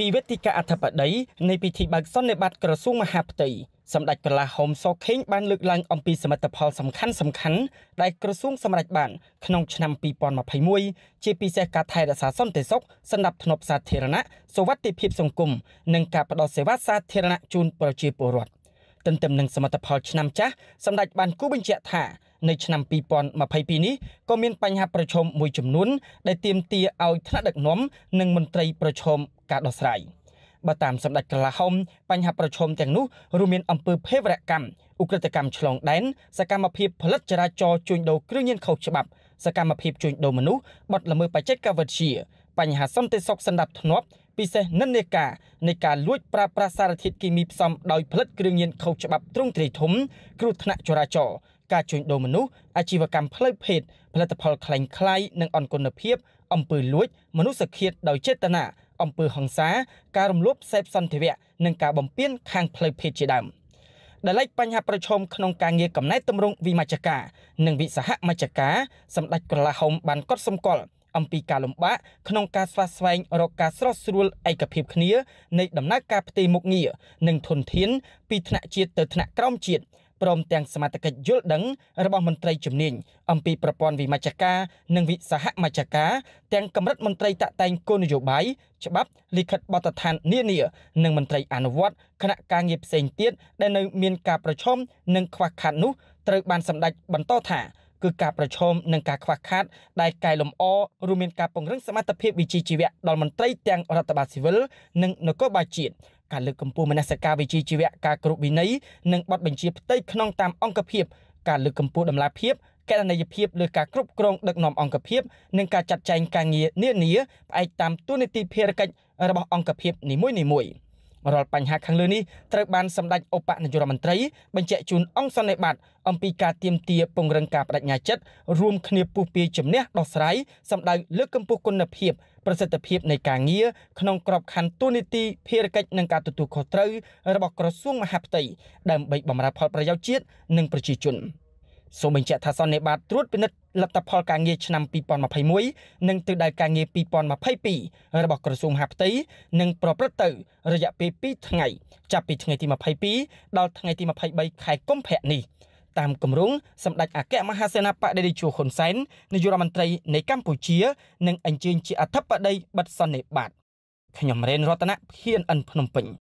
ពីវេទិកាអធិបតីនៃពិធីបើកសន្និបាតក្រសួងមហាផ្ទៃសម្ដេចប្រឡាហុំសខេងបានលើកឡើងអំពីសមិទ្ធផលសំខាន់សំខាន់ដែលក្រសួងសម្រេចបានក្នុងឆ្នាំ2021ជាពិសេសការថែរក្សាសន្តិសុខសណ្ដាប់ធ្នាប់សាធារណៈសុវត្ថិភាពសង្គមនិងការផ្តល់សេវាសាធារណៈជូនប្រជាពលរដ្ឋទន្ទឹមនឹងសមិទ្ធផលឆ្នាំចាស់សម្ដេចបានគូបញ្ជាក់ថានៅឆ្នាំ2022នេះក៏មាន បញ្ហាប្រឈមមួយចំនួនដែលទាមទារឲ្យថ្នាក់ដឹកនាំនិងមន្ត្រីប្រឈមការដោះស្រាយបើតាមសម្ដេចកាឡាហុំបញ្ហាប្រឈមទាំងនោះរួមមានអំពើភេរវកម្មឧក្រិដ្ឋកម្មឆ្លងដែនសកម្មភាពផលិតចរាចរជួញដូរគ្រឿងញៀនខុសច្បាប់ សកម្មភាពជួញដូរមនុស្សបទល្មើសបច្ចេកវិទ្យាបញ្ហាសន្តិសុខសណ្ដាប់ធ្នាប់ ពិសេសនិន្នាការនៃការលួច ប្រើប្រាស់សារធាតុគីមីផ្សំដោយផលិតគ្រឿងញៀនខុសច្បាប់ទ្រង់ទ្រាយធំគ្រោះថ្នាក់ចរាចរណ៍ការជួញដូរមនុស្សអាជីវកម្មផ្លូវភេទផលិតផលคล้ายคล้ายនិងអន្តរជាតិអំពើលួច មនុស្សឃាតដោយចេតនាអំពើហិង្សាការរំលោភសេពសន្តិវៈនិងការបំពានខាងផ្លូវភេទជាដើមដែលលេចបញ្ហាប្រឈមក្នុងការងារកំណែតម្រង់វិមជ្ឈការនិងវិសហមជ្ឈការសម្ដេចក្រឡាហោមបានកត់សម្គាល់អំពីការលំបាកក្នុងការស្វាស្វែងរកការស្រស់ស្រួលឯកភាពគ្នានៃដំណើរការផ្ទៃមុខងារនិងធនធានពីថ្នាក់ជាតិទៅថ្នាក់ក្រោមជាតិព្រមទាំងសមត្ថកិច្ចយល់ដឹងរបស់មន្ត្រីជំនាញអំពីប្រព័ន្ធវិមជ្ឈការនិងវិសហមជ្ឈការទាំងកម្រិតមន្ត្រីតាក់តែងគោលនយោបាយច្បាប់លិខិតបទដ្ឋាននានានិងមន្ត្រីអនុវត្តគណៈការងារផ្សេងទៀតដែលនៅ មានការប្រឈមនិងខ្វះខាតនោះត្រូវបានសម្ដេចបន្តថា គឺការប្រឈមនឹងការខ្វះខាត ដែលកែលម្អរួមមានការពង្រឹងសមត្ថភាពវិជ្ជាជីវៈដល់មន្ត្រីទាំងរដ្ឋបាលស៊ីវិលនិងនគរបាលជាតិការលើកកម្ពស់មនសិការវិជ្ជាជីវៈការគ្រប់វិន័យនិងបទបញ្ជាផ្ទៃក្នុងតាមអង្គភាពការលើកកម្ពស់តម្លាភាពកណន័យភាពលើការគ្រប់គ្រងដឹកនាំអង្គភាពនិងការចាត់ចែងការងារនានាផ្អែកតាមទួនាទីភារកិច្ចរបស់អង្គភាពនីមួយៗ។រាល់បញ្ហាខាងលើនេះត្រូវបានសម្ដេចឧបនាយករដ្ឋមន្ត្រីបញ្ជាក់ជូនអង្គសន្និបាត អំពីការទៀមទាពង្រឹងការបដិញ្ញាចិត្តរួមគ្នាពុះពីជំនះដោះស្រាយសម្ដៅលើកកម្ពស់គុណភាពប្រសិទ្ធភាពនៃការងារក្នុងក្របខ័ណ្ឌទូនីតិភារកិច្ចនិងការទទួលខុសត្រូវរបស់ក្រសួងមហាផ្ទៃដើម្បីបម្រើផលប្រយោជន៍ជាតិនិងប្រជាជន។សូមបញ្ជាក់ថាសន្និបាតត្រួតពិនិត្យលទ្ធផលការងារឆ្នាំ2021និងទិសដៅការងារ2022របស់ក្រសួងមហាផ្ទៃនឹងប្រព្រឹត្តទៅ រយៈពេល2ថ្ងៃចាប់ពីថ្ងៃទី22ដល់ថ្ងៃទី23ខែកុម្ភៈនេះតាមគម្រោងសម្ដេចអគ្គមហាសេនាបតីជួហ៊ុនសែននាយករដ្ឋមន្ត្រីនៃកម្ពុជានឹងអញ្ជើញជាអធិបតីបិទសន្និបាតខ្ញុំរេនរតនៈហ៊ានអិនភ្នំពេញ